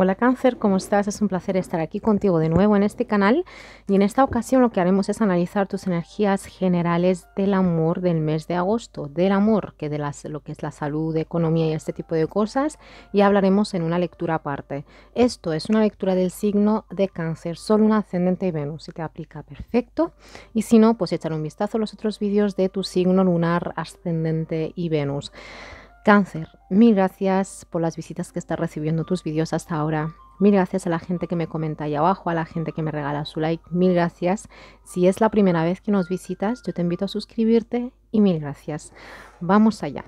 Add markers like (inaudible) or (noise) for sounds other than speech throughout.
Hola Cáncer, ¿cómo estás? Es un placer estar aquí contigo de nuevo en este canal y en esta ocasión lo que haremos es analizar tus energías generales del amor del mes de agosto, del amor, que de las, lo que es la salud, economía y este tipo de cosas y hablaremos en una lectura aparte. Esto es una lectura del signo de Cáncer, solo un ascendente y Venus, si te aplica perfecto y si no, pues echar un vistazo a los otros vídeos de tu signo lunar, ascendente y Venus. Cáncer, mil gracias por las visitas que estás recibiendo tus vídeos hasta ahora. Mil gracias a la gente que me comenta ahí abajo, a la gente que me regala su like. Mil gracias. Si es la primera vez que nos visitas, yo te invito a suscribirte y mil gracias. Vamos allá.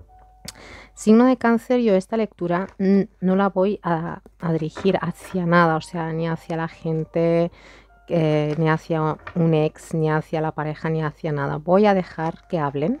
(clears throat) Signo de cáncer, yo esta lectura no la voy a, dirigir hacia nada, o sea, ni hacia la gente, eh, ni hacia un ex, ni hacia la pareja, ni hacia nada. Voy a dejar que hablen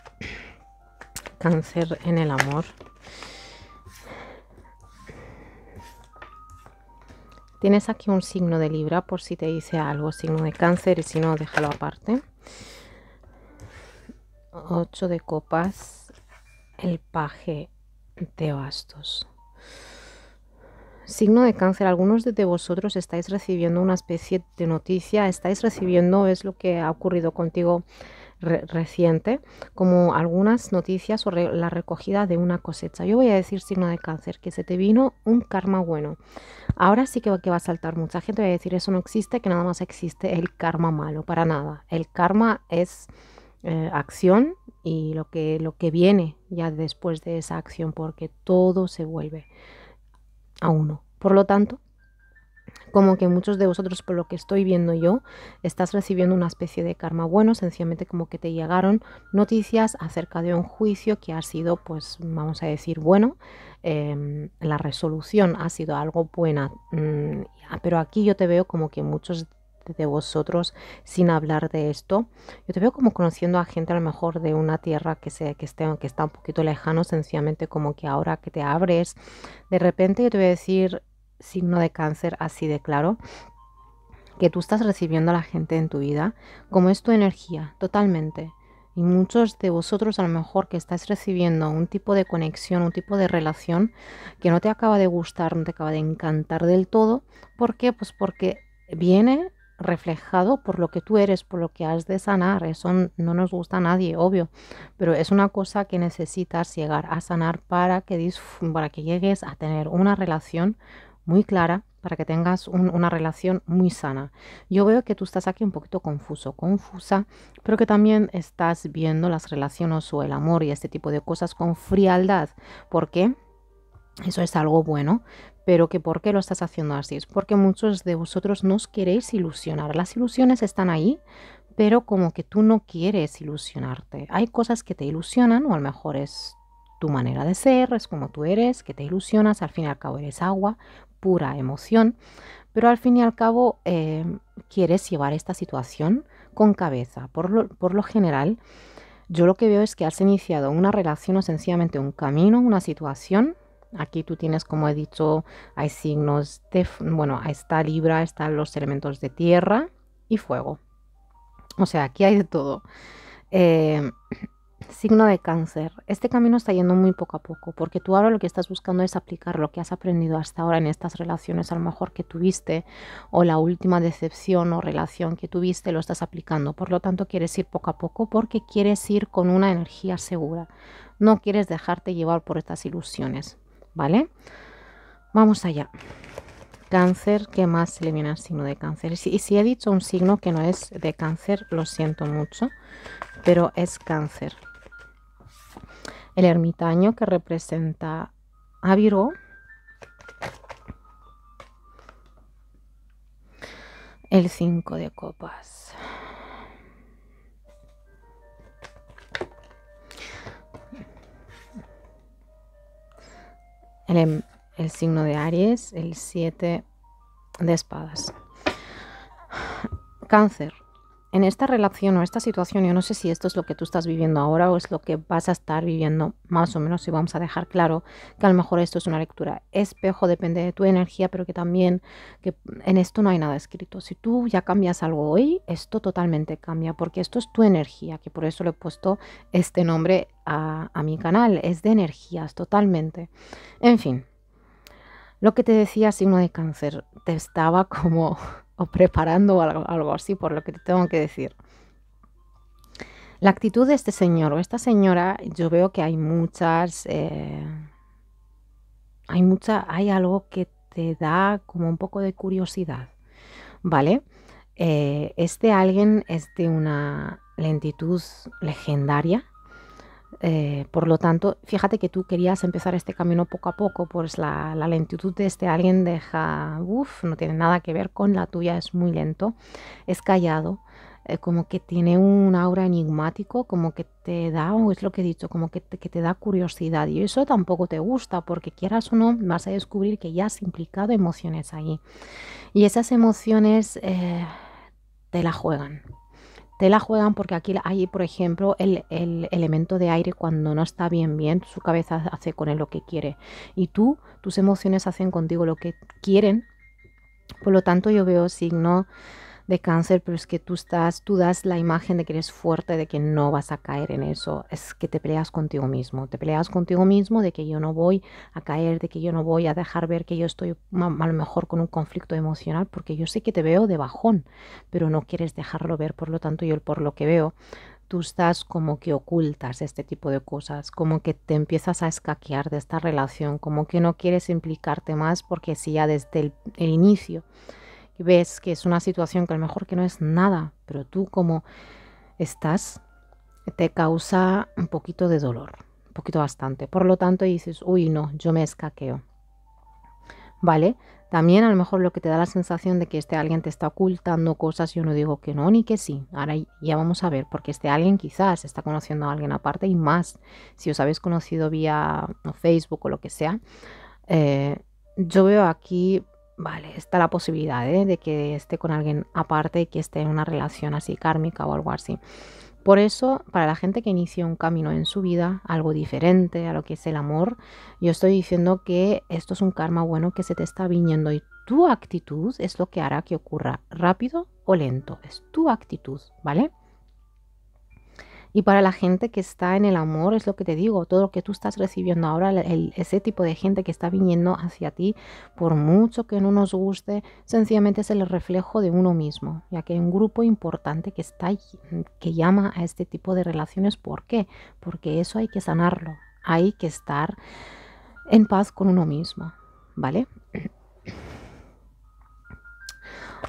cáncer en el amor. Tienes aquí un signo de Libra por si te dice algo, signo de cáncer y si no, déjalo aparte. 8 de copas, el paje de bastos. Signo de cáncer, algunos de vosotros estáis recibiendo una especie de noticia, estáis recibiendo, es lo que ha ocurrido contigo reciente, como algunas noticias sobre la recogida de una cosecha. Yo voy a decir signo de cáncer, que se te vino un karma bueno. Ahora sí que va, que va a saltar mucha gente, va a decir eso no existe, que nada más existe el karma malo, para nada. El karma es eh, acción y lo que, lo que viene ya después de esa acción, porque todo se vuelve a uno. Por lo tanto, como que muchos de vosotros, por lo que estoy viendo yo, estás recibiendo una especie de karma bueno, sencillamente como que te llegaron noticias acerca de un juicio que ha sido, pues vamos a decir, bueno, em, la resolución ha sido algo buena, mm, pero aquí yo te veo como que muchos de vosotros sin hablar de esto. Yo te veo como conociendo a gente a lo mejor de una tierra que, se, que, esté, que está un poquito lejano, sencillamente como que ahora que te abres, de repente yo te voy a decir, signo de cáncer así de claro, que tú estás recibiendo a la gente en tu vida, como es tu energía, totalmente. Y muchos de vosotros a lo mejor que estáis recibiendo un tipo de conexión, un tipo de relación que no te acaba de gustar, no te acaba de encantar del todo. ¿Por qué? Pues porque viene reflejado por lo que tú eres, por lo que has de sanar. Eso no nos gusta a nadie, obvio, pero es una cosa que necesitas llegar a sanar para que, para que llegues a tener una relación muy clara para que tengas una relación muy sana. Yo veo que tú estás aquí un poquito confuso, confusa, pero que también estás viendo las relaciones o el amor y este tipo de cosas con frialdad. ¿Por qué? Eso es algo bueno, pero que por qué lo estás haciendo así. Es porque muchos de vosotros no os queréis ilusionar. Las ilusiones están ahí, pero como que tú no quieres ilusionarte. Hay cosas que te ilusionan o a lo mejor es tu manera de ser, es como tú eres, que te ilusionas, al fin y al cabo eres agua, pura emoción, pero al fin y al cabo eh, quieres llevar esta situación con cabeza. Por lo, general, yo lo que veo es que has iniciado una relación o sencillamente un camino, una situación. Aquí tú tienes, como he dicho, hay signos de, bueno, está Libra, están los elementos de tierra y fuego. O sea, aquí hay de todo. Eh, signo de cáncer, este camino está yendo muy poco a poco, porque tú ahora lo que estás buscando es aplicar lo que has aprendido hasta ahora en estas relaciones, a lo mejor que tuviste, o la última decepción o relación que tuviste, lo estás aplicando. Por lo tanto, quieres ir poco a poco porque quieres ir con una energía segura. No quieres dejarte llevar por estas ilusiones, ¿vale? Vamos allá. Cáncer, ¿qué más se le viene al signo de cáncer? si, y si he dicho un signo que no es de cáncer, lo siento mucho, pero es cáncer el ermitaño que representa a Virgo, el 5 de copas. El, em, el, signo de Aries, el 7 de espadas. Cáncer, en esta relación o esta situación, yo no sé si esto es lo que tú estás viviendo ahora o es lo que vas a estar viviendo más o menos y vamos a dejar claro que a lo mejor esto es una lectura espejo, depende de tu energía, pero que también que en esto no hay nada escrito. Si tú ya cambias algo hoy, esto totalmente cambia porque esto es tu energía, que por eso le he puesto este nombre a, a mi canal, es de energías totalmente. En fin, lo que te decía, signo de cáncer, te estaba como preparando algo, así, por lo que te tengo que decir. La actitud de este señor o esta señora, yo veo que hay muchas, eh, hay mucha, hay algo que te da como un poco de curiosidad, ¿vale? este alguien es de una lentitud legendaria, eh, por lo tanto, fíjate que tú querías empezar este camino poco a poco, pues la, lentitud de este alguien deja, uff, no tiene nada que ver con la tuya, es muy lento, es callado, eh, como que tiene un aura enigmático, como que te da, o es lo que he dicho, como que te, da curiosidad. Y eso tampoco te gusta, porque quieras o no, vas a descubrir que ya has implicado emociones allí. Y esas emociones eh, te la juegan, te la juegan porque aquí hay, por ejemplo, el, el, elemento de aire cuando no está bien, bien, su cabeza hace con él lo que quiere. Y tú, tus emociones hacen contigo lo que quieren. Por lo tanto, yo veo signo de cáncer, pero es que tú estás, tú das la imagen de que eres fuerte, de que no vas a caer en eso, es que te peleas contigo mismo, te peleas contigo mismo de que yo no voy a caer, de que yo no voy a dejar ver que yo estoy a lo mejor con un conflicto emocional, porque yo sé que te veo de bajón, pero no quieres dejarlo ver, por lo tanto yo por lo que veo tú estás como que ocultas este tipo de cosas, como que te empiezas a escaquear de esta relación, como que no quieres implicarte más porque si ya desde el inicio ves que es una situación que a lo mejor que no es nada, pero tú como estás, te causa un poquito de dolor, un poquito bastante. Por lo tanto dices, uy, no, yo me escaqueo. ¿Vale? También a lo mejor lo que te da la sensación de que este alguien te está ocultando cosas, yo no digo que no ni que sí. Ahora ya vamos a ver, porque este alguien quizás está conociendo a alguien aparte y más. Si os habéis conocido vía Facebook o lo que sea, eh, yo veo aquí vale, está la posibilidad ¿eh? de que esté con alguien aparte y que esté en una relación así kármica o algo así. Por eso, para la gente que inicia un camino en su vida, algo diferente a lo que es el amor, yo estoy diciendo que esto es un karma bueno que se te está viniendo y tu actitud es lo que hará que ocurra rápido o lento. Es tu actitud, ¿vale? Y para la gente que está en el amor, es lo que te digo, todo lo que tú estás recibiendo ahora, ese tipo de gente que está viniendo hacia ti, por mucho que no nos guste, sencillamente es el reflejo de uno mismo, ya que hay un grupo importante que está que llama a este tipo de relaciones. ¿Por qué? Porque eso hay que sanarlo, hay que estar en paz con uno mismo, ¿vale?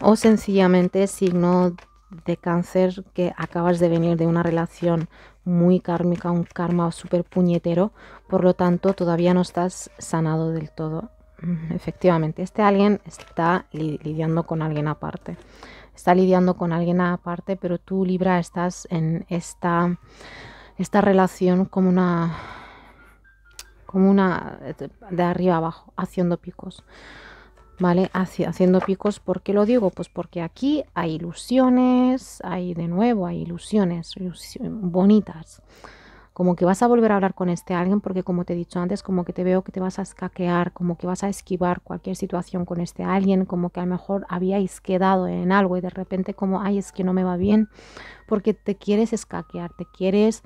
O sencillamente signo de cáncer que acabas de venir de una relación muy kármica, un karma súper puñetero, por lo tanto todavía no estás sanado del todo. Efectivamente, este alguien está lidiando con alguien aparte. Está lidiando con alguien aparte, pero tú, Libra, estás en esta, esta relación como una, como una de arriba abajo, haciendo picos. ¿vale? haciendo picos, ¿por qué lo digo? Pues porque aquí hay ilusiones, hay de nuevo, hay ilusiones, ilusiones bonitas. Como que vas a volver a hablar con este alguien porque como te he dicho antes, como que te veo que te vas a escaquear, como que vas a esquivar cualquier situación con este alguien, como que a lo mejor habíais quedado en algo y de repente como, ay, es que no me va bien, porque te quieres escaquear, te quieres,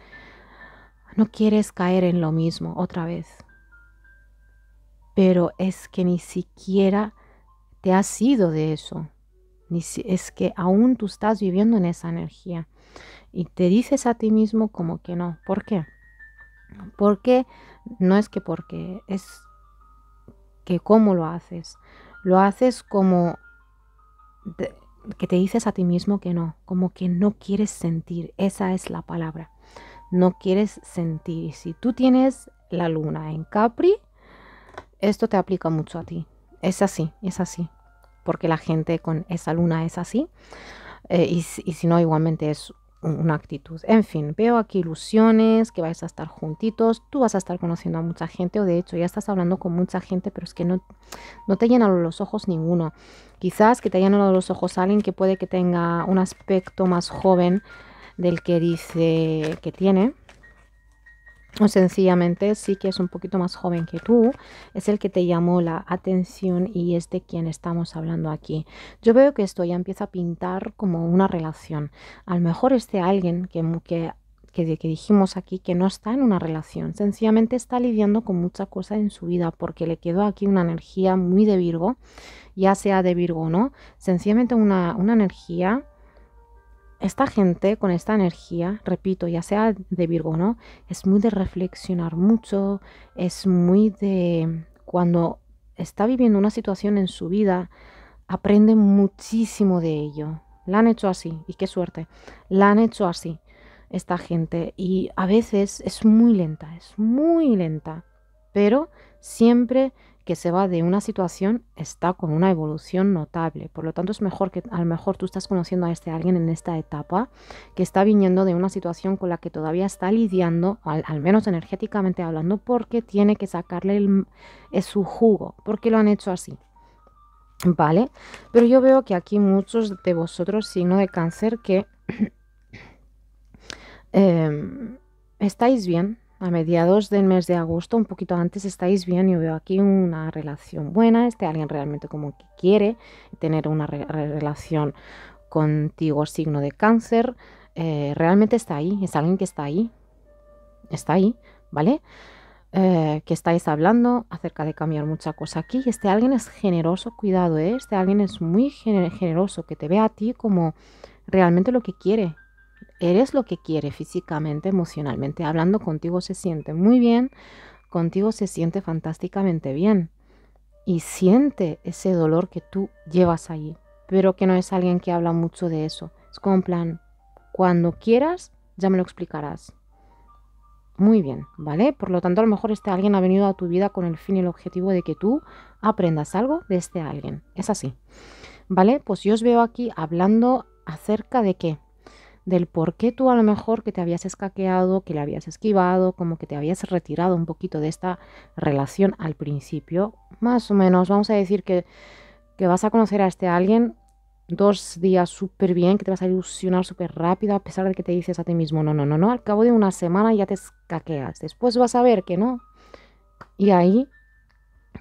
no quieres caer en lo mismo otra vez, pero es que ni siquiera te has ido de eso. Ni si, es que aún tú estás viviendo en esa energía. Y te dices a ti mismo como que no. ¿Por qué? Porque no es que porque, es que cómo lo haces. Lo haces como que te dices a ti mismo que no, como que no quieres sentir. Esa es la palabra. No quieres sentir. si tú tienes la luna en Capri, esto te aplica mucho a ti. Es así, es así. Porque la gente con esa luna es así. Eh, y, si no, igualmente es una actitud. En fin, veo aquí ilusiones, que vais a estar juntitos, tú vas a estar conociendo a mucha gente o de hecho ya estás hablando con mucha gente, pero es que no, no te llenan los ojos ninguno. Quizás que te llenan los ojos alguien que puede que tenga un aspecto más joven del que dice que tiene o sencillamente sí que es un poquito más joven que tú, es el que te llamó la atención y es de quien estamos hablando aquí. Yo veo que esto ya empieza a pintar como una relación. A lo mejor este alguien que, que que, dijimos aquí, que no está en una relación, sencillamente está lidiando con mucha cosa en su vida, porque le quedó aquí una energía muy de Virgo, ya sea de Virgo o no, sencillamente una, una energía esta gente con esta energía, repito, ya sea de Virgo, ¿no? Es muy de reflexionar mucho, es muy de cuando está viviendo una situación en su vida, aprende muchísimo de ello. La han hecho así, y qué suerte, la han hecho así esta gente. Y a veces es muy lenta, es muy lenta, pero siempre que se va de una situación está con una evolución notable. Por lo tanto, es mejor que a lo mejor tú estás conociendo a este alguien en esta etapa que está viniendo de una situación con la que todavía está lidiando, al, menos energéticamente hablando, porque tiene que sacarle el, eh, su jugo, porque lo han hecho así. ¿Vale? Pero yo veo que aquí muchos de vosotros, signo de cáncer, que (clears throat) em, estáis bien, a mediados del mes de agosto, un poquito antes, estáis bien. Yo veo aquí una relación buena, este alguien realmente como que quiere tener una relación contigo, signo de cáncer. Eh, realmente está ahí, es alguien que está ahí, está ahí, ¿vale? Eh, que estáis hablando acerca de cambiar mucha cosa aquí. Este alguien es generoso, cuidado, ¿eh? este alguien es muy generoso, que te ve a ti como realmente lo que quiere, eres lo que quiere físicamente, emocionalmente hablando, contigo se siente muy bien, contigo se siente fantásticamente bien. Y siente ese dolor que tú llevas allí, pero que no es alguien que habla mucho de eso. Es como plan, cuando quieras, ya me lo explicarás. Muy bien, ¿vale? Por lo tanto, a lo mejor este alguien ha venido a tu vida con el fin y el objetivo de que tú aprendas algo de este alguien. Es así. ¿Vale? Pues yo os veo aquí hablando acerca de qué? del por qué tú a lo mejor que te habías escaqueado, que le habías esquivado, como que te habías retirado un poquito de esta relación al principio. Más o menos, vamos a decir que, que vas a conocer a este alguien dos días súper bien, que te vas a ilusionar súper rápido, a pesar de que te dices a ti mismo, no, no, no, no, al cabo de una semana ya te escaqueas. Después vas a ver que no. Y ahí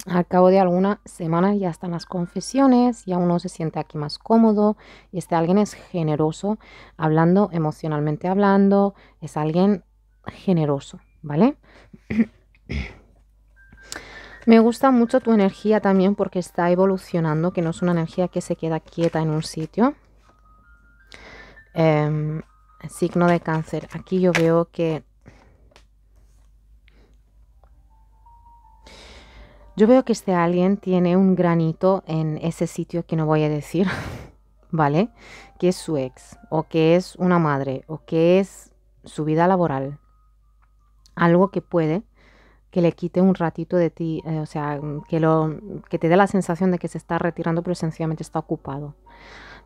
al cabo de alguna semana ya están las confesiones, ya uno se siente aquí más cómodo y este alguien es generoso, hablando emocionalmente hablando, es alguien generoso, ¿vale? (clears throat) Me gusta mucho tu energía también porque está evolucionando, que no es una energía que se queda quieta en un sitio. Em, signo de cáncer. Aquí yo veo que Yo veo que este alguien tiene un granito en ese sitio que no voy a decir, (laughs) ¿vale? Que es su ex, o que es una madre, o que es su vida laboral. Algo que puede que le quite un ratito de ti, eh, o sea, que, lo, que te dé la sensación de que se está retirando, pero sencillamente está ocupado.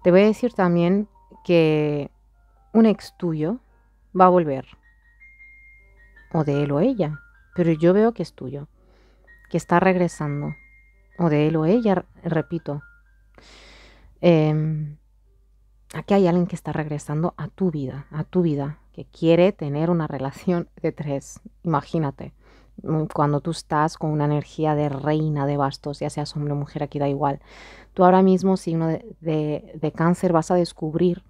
Te voy a decir también que un ex tuyo va a volver, o de él o ella, pero yo veo que es tuyo que está regresando, o de él o ella, repito. Em, aquí hay alguien que está regresando a tu vida, a tu vida, que quiere tener una relación de tres. Imagínate, mm, cuando tú estás con una energía de reina de bastos, ya seas hombre o mujer, aquí da igual. Tú ahora mismo, signo de, de, cáncer, vas a descubrir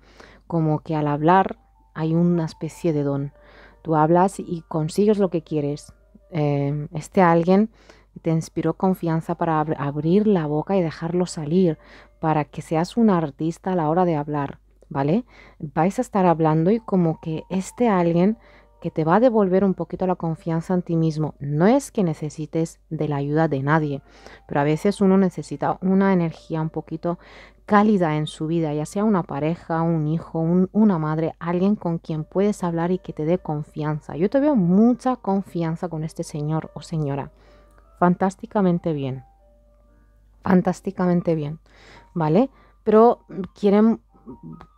como que al hablar hay una especie de don. Tú hablas y consigues lo que quieres. Em, este alguien te inspiró confianza para abrir la boca y dejarlo salir, para que seas un artista a la hora de hablar, ¿vale? Vais a estar hablando y como que este alguien que te va a devolver un poquito la confianza en ti mismo. No es que necesites de la ayuda de nadie, pero a veces uno necesita una energía un poquito cálida en su vida, ya sea una pareja, un hijo, una madre, alguien con quien puedes hablar y que te dé confianza. Yo te veo mucha confianza con este señor o señora fantásticamente bien. Fantásticamente bien, ¿vale? Pero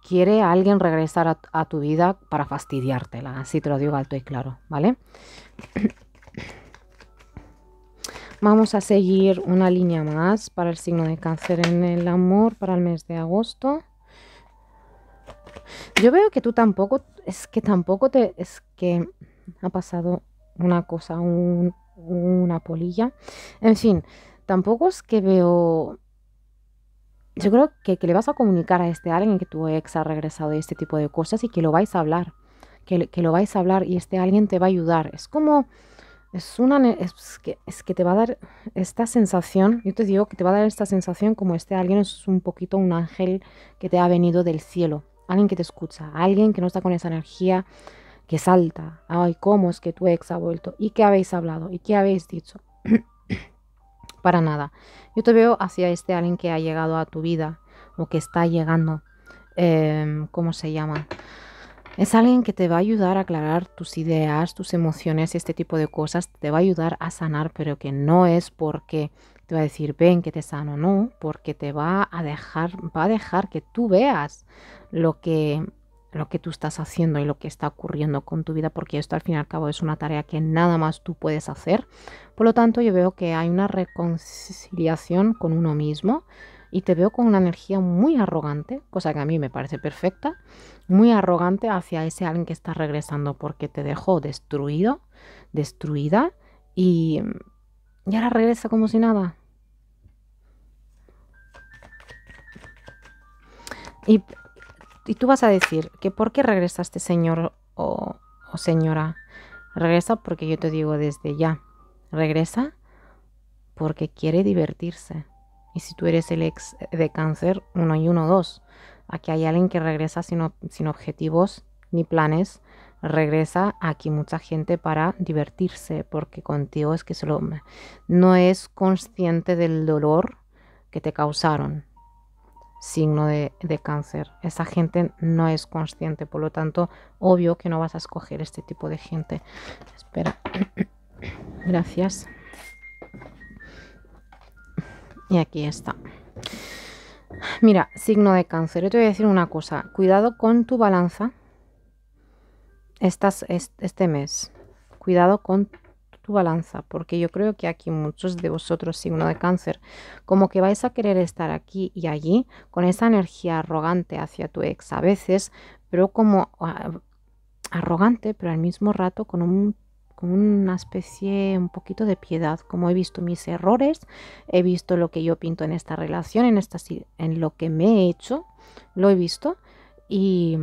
quiere alguien regresar a, tu vida para fastidiártela, así te lo digo alto y claro, ¿vale? (clears throat) Vamos a seguir una línea más para el signo de cáncer en el amor para el mes de agosto. Yo veo que tú tampoco, es que tampoco te, es que ha pasado una cosa, un, una polilla. En fin, tampoco es que veo... Yo creo que, le vas a comunicar a este alguien que tu ex ha regresado y este tipo de cosas y que lo vais a hablar. Que, lo vais a hablar y este alguien te va a ayudar. Es como, es una, es que, es que te va a dar esta sensación, yo te digo que te va a dar esta sensación como este alguien es un poquito un ángel que te ha venido del cielo, alguien que te escucha, alguien que no está con esa energía que salta. Ay, ¿cómo es que tu ex ha vuelto? ¿Y qué habéis hablado? ¿Y qué habéis dicho? (clears throat) Para nada. Yo te veo hacia este alguien que ha llegado a tu vida o que está llegando. Em, ¿Cómo se llama? Es alguien que te va a ayudar a aclarar tus ideas, tus emociones, este tipo de cosas. Te va a ayudar a sanar, pero que no es porque te va a decir, ven que te sano, no, porque te va a dejar, va a dejar que tú veas lo que lo que tú estás haciendo y lo que está ocurriendo con tu vida, porque esto al fin y al cabo es una tarea que nada más tú puedes hacer. Por lo tanto, yo veo que hay una reconciliación con uno mismo y te veo con una energía muy arrogante, cosa que a mí me parece perfecta, muy arrogante hacia ese alguien que está regresando porque te dejó destruido, destruida y, y ahora regresa como si nada. Y y tú vas a decir que por qué este señor o, señora. Regresa porque yo te digo desde ya. Regresa porque quiere divertirse. Y si tú eres el ex de cáncer, uno y uno, dos. Aquí hay alguien que regresa sin, sin objetivos ni planes. Regresa aquí mucha gente para divertirse, porque contigo es que solo no es consciente del dolor que te causaron signo de, cáncer. Esa gente no es consciente, por lo tanto, obvio que no vas a escoger este tipo de gente. Espera. (coughs) Gracias. Y aquí está. Mira, signo de cáncer. te voy a decir una cosa. Cuidado con tu balanza. Estás este mes. Cuidado con tu balanza, porque yo creo que aquí muchos de vosotros, signo de cáncer, como que vais a querer estar aquí y allí con esa energía arrogante hacia tu ex a veces, pero como ah, arrogante, pero al mismo rato con una especie, un poquito de piedad, como he visto mis errores, he visto lo que yo pinto en esta relación, en, esta, en lo que me he hecho, lo he visto y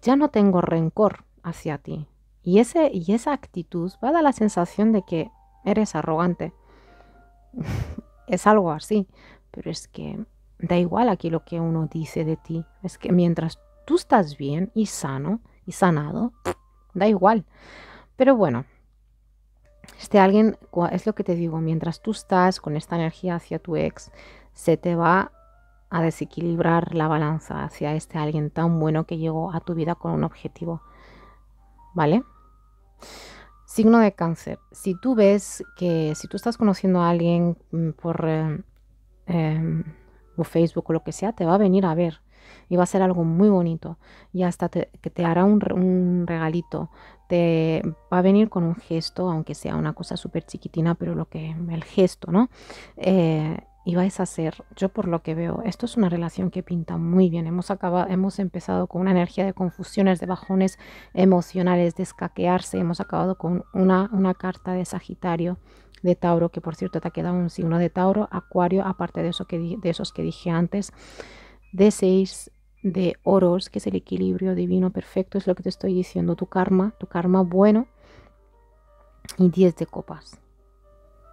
ya no tengo rencor hacia ti, y, ese, y esa actitud va a dar la sensación de que eres arrogante. (laughs) es algo así, pero es que da igual aquí lo que uno dice de ti. Es que mientras tú estás bien y sano y sanado, da igual. Pero bueno, este alguien, es lo que te digo, mientras tú estás con esta energía hacia tu ex, se te va a desequilibrar la balanza hacia este alguien tan bueno que llegó a tu vida con un objetivo. ¿Vale? Signo de cáncer. Si tú ves que si tú estás conociendo a alguien mm, por em, em, Facebook o lo que sea, te va a venir a ver y va a ser algo muy bonito y hasta que te hará un, regalito. Te va a venir con un gesto, aunque sea una cosa súper chiquitina, pero lo que el gesto, ¿no? Eh, y vais a hacer, yo por lo que veo, esto es una relación que pinta muy bien. Hemos, acabado, hemos empezado con una energía de confusiones, de bajones emocionales, de escaquearse. Hemos acabado con una, carta de Sagitario, de Tauro, que por cierto te ha quedado un signo de Tauro, Acuario, aparte de, eso que de esos que dije antes, de seis de oros, que es el equilibrio divino perfecto, es lo que te estoy diciendo, tu karma, tu karma bueno, y 10 de copas.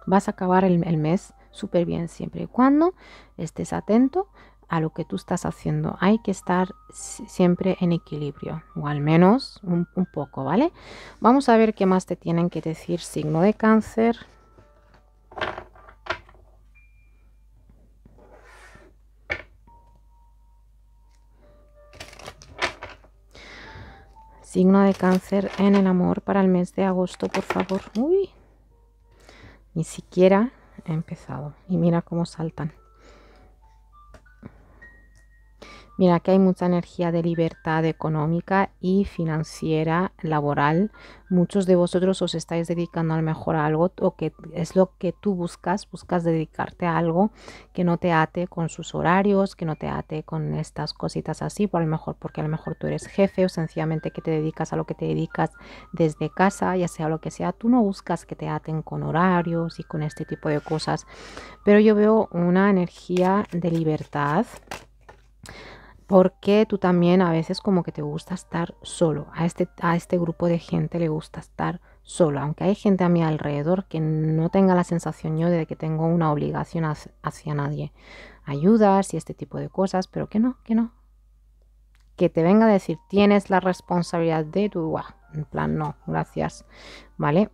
Vas a acabar el, el mes súper bien siempre y cuando estés atento a lo que tú estás haciendo. Hay que estar siempre en equilibrio, o al menos un, poco, ¿vale? Vamos a ver qué más te tienen que decir signo de cáncer. signo de cáncer en el amor para el mes de agosto, por favor. Uy, ni siquiera he empezado. Y mira cómo saltan. Mira, que hay mucha energía de libertad económica y financiera, laboral. Muchos de vosotros os estáis dedicando a lo mejor a algo o que es lo que tú buscas, buscas dedicarte a algo que no te ate con sus horarios, que no te ate con estas cositas así, por lo mejor porque a lo mejor tú eres jefe o sencillamente que te dedicas a lo que te dedicas desde casa, ya sea lo que sea, tú no buscas que te aten con horarios y con este tipo de cosas. Pero yo veo una energía de libertad porque tú también a veces como que te gusta estar solo, a este, a este grupo de gente le gusta estar solo, aunque hay gente a mi alrededor que no tenga la sensación yo de que tengo una obligación hacia nadie, ayudas y este tipo de cosas, pero que no, que no. Que te venga a decir, tienes la responsabilidad de tu, ah, en plan, no, gracias, ¿vale?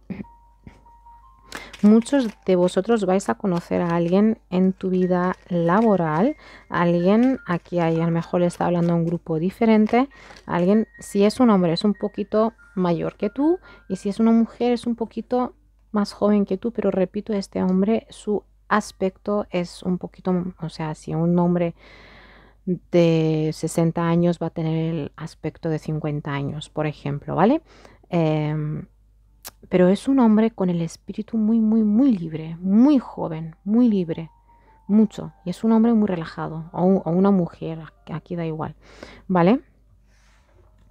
Muchos de vosotros vais a conocer a alguien en tu vida laboral, alguien, aquí hay, a lo mejor le está hablando a un grupo diferente, alguien, si es un hombre es un poquito mayor que tú y si es una mujer es un poquito más joven que tú, pero repito, este hombre, su aspecto es un poquito, o sea, si un hombre de 60 años va a tener el aspecto de 50 años, por ejemplo, ¿vale? Em, pero es un hombre con el espíritu muy, muy, muy libre, muy joven, muy libre, mucho. Y es un hombre muy relajado, o, una mujer, aquí da igual, ¿vale?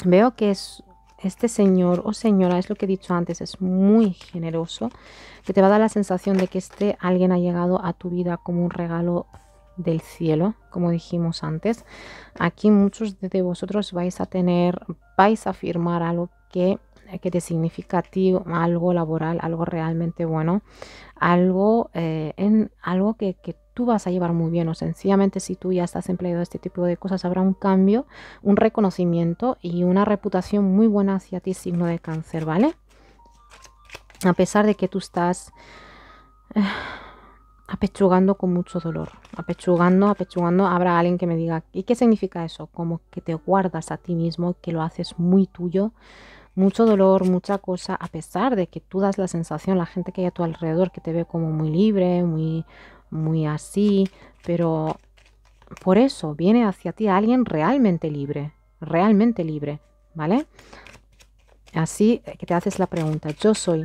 Veo que es este señor o señora, es lo que he dicho antes, es muy generoso, que te va a dar la sensación de que este alguien ha llegado a tu vida como un regalo del cielo, como dijimos antes. Aquí muchos de vosotros vais a tener, vais a firmar algo que eh, que te significa a ti? algo laboral, algo realmente bueno, algo, eh, en, algo que, tú vas a llevar muy bien o sencillamente si tú ya estás empleado este tipo de cosas habrá un cambio, un reconocimiento y una reputación muy buena hacia ti, signo de cáncer, ¿vale? A pesar de que tú estás eh, apechugando con mucho dolor, apechugando, apechugando, habrá alguien que me diga, ¿y qué significa eso? Como que te guardas a ti mismo, que lo haces muy tuyo, mucho dolor, mucha cosa, a pesar de que tú das la sensación, la gente que hay a tu alrededor, que te ve como muy libre, muy, muy así, pero por eso viene hacia ti alguien realmente libre, realmente libre, ¿vale? Así que te haces la pregunta, ¿yo soy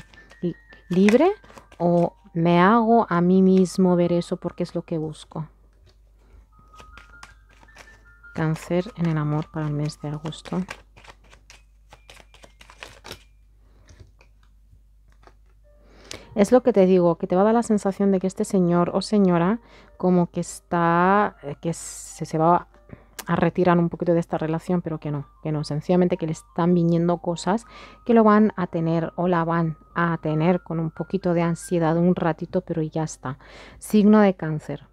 libre o me hago a mí mismo ver eso porque es lo que busco? Cáncer en el amor para el mes de agosto. Es lo que te digo, que te va a dar la sensación de que este señor o señora como que está, eh, que se, se va a retirar un poquito de esta relación, pero que no, que no, sencillamente que le están viniendo cosas que lo van a tener o la van a tener con un poquito de ansiedad un ratito, pero ya está. Signo de cáncer.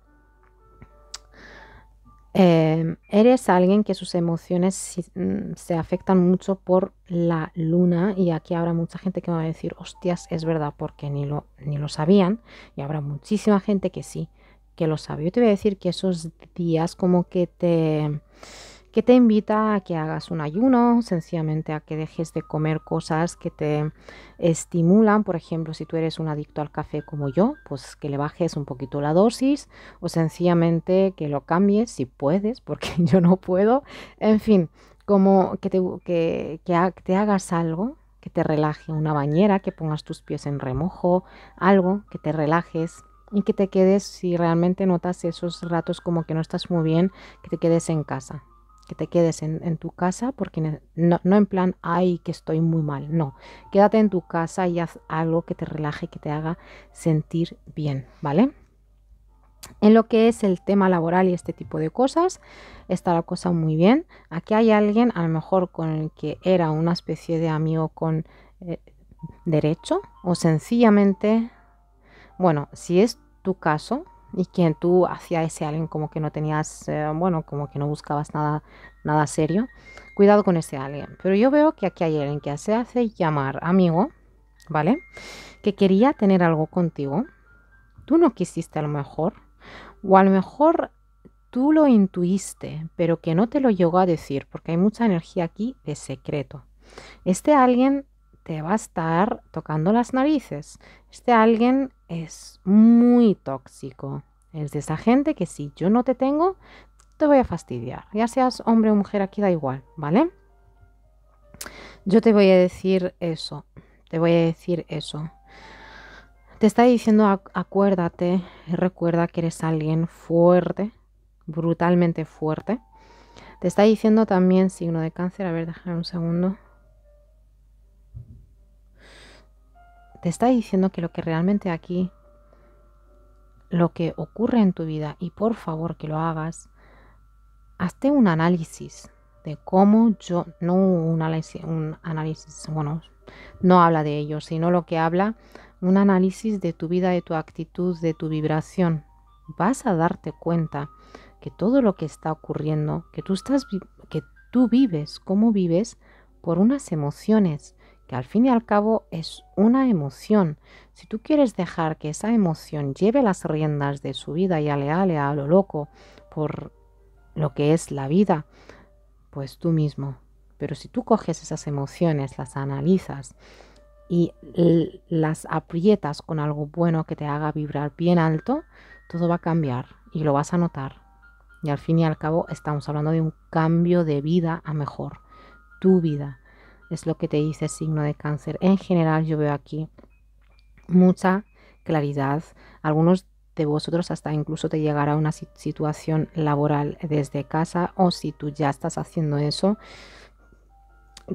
Em, eres alguien que sus emociones mm, se afectan mucho por la luna y aquí habrá mucha gente que me va a decir, hostias, es verdad, porque ni lo, ni lo sabían y habrá muchísima gente que sí, que lo sabe. Yo te voy a decir que esos días como que te que te invita a que hagas un ayuno, sencillamente a que dejes de comer cosas que te estimulan, por ejemplo, si tú eres un adicto al café como yo, pues que le bajes un poquito la dosis o sencillamente que lo cambies si puedes, porque (laughs) yo no puedo, en fin, como que te, que, te hagas algo que te relaje, una bañera, que pongas tus pies en remojo, algo que te relajes, y que te quedes, si realmente notas esos ratos como que no estás muy bien, que te quedes en casa que te quedes en, tu casa, porque no, en plan, hay que estoy muy mal, no, quédate en tu casa y haz algo que te relaje, que te haga sentir bien, ¿vale? En lo que es el tema laboral y este tipo de cosas, está la cosa muy bien. Aquí hay alguien, a lo mejor con el que era una especie de amigo con eh, derecho, o sencillamente, bueno, si es tu caso, y quien tú hacia ese alguien como que no tenías, eh, bueno, como que no buscabas nada, nada serio, cuidado con ese alguien. Pero yo veo que aquí hay alguien que se hace llamar amigo, ¿vale? Que quería tener algo contigo, tú no quisiste a lo mejor, o a lo mejor tú lo intuiste, pero que no te lo llegó a decir, porque hay mucha energía aquí de secreto. Este alguien te va a estar tocando las narices. Este alguien es muy tóxico. Es de esa gente que si yo no te tengo, te voy a fastidiar. Ya seas hombre o mujer, aquí da igual, ¿vale? Yo te voy a decir eso. Te voy a decir eso. Te está diciendo acuérdate, recuerda que eres alguien fuerte, brutalmente fuerte. Te está diciendo también signo de cáncer. A ver, déjame un segundo. te está diciendo que lo que realmente aquí, lo que ocurre en tu vida, y por favor que lo hagas, hazte un análisis de cómo yo, no un análisis, un análisis, bueno, no habla de ello, sino lo que habla, un análisis de tu vida, de tu actitud, de tu vibración. Vas a darte cuenta que todo lo que está ocurriendo, que tú estás, que tú vives, cómo vives, por unas emociones que al fin y al cabo es una emoción. Si tú quieres dejar que esa emoción lleve las riendas de su vida y aleale a lo loco por lo que es la vida, pues tú mismo. Pero si tú coges esas emociones, las analizas y las aprietas con algo bueno que te haga vibrar bien alto, todo va a cambiar y lo vas a notar. Y al fin y al cabo estamos hablando de un cambio de vida a mejor, tu vida, es lo que te dice signo de cáncer. En general yo veo aquí mucha claridad. Algunos de vosotros hasta incluso te llegará una situación laboral desde casa o si tú ya estás haciendo eso,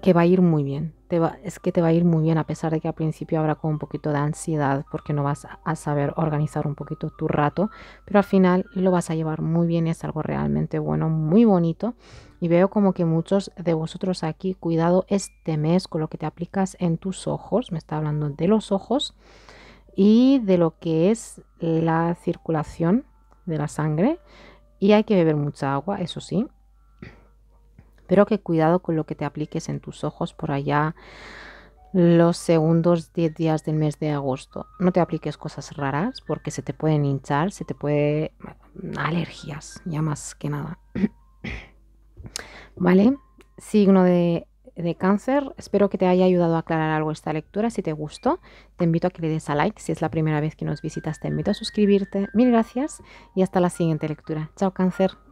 que va a ir muy bien. Te va, es que te va a ir muy bien a pesar de que al principio habrá con un poquito de ansiedad porque no vas a, saber organizar un poquito tu rato, pero al final lo vas a llevar muy bien es algo realmente bueno, muy bonito y veo como que muchos de vosotros aquí, cuidado este mes con lo que te aplicas en tus ojos, me está hablando de los ojos y de lo que es la circulación de la sangre. Y hay que beber mucha agua, eso sí. Pero que cuidado con lo que te apliques en tus ojos por allá los segundos 10 días del mes de agosto. No te apliques cosas raras porque se te pueden hinchar, se te puede... alergias, ya más que nada. (coughs) ¿Vale? Signo de, de cáncer. Espero que te haya ayudado a aclarar algo esta lectura. Si te gustó, te invito a que le des a like. Si es la primera vez que nos visitas, te invito a suscribirte. Mil gracias y hasta la siguiente lectura. Chao cáncer.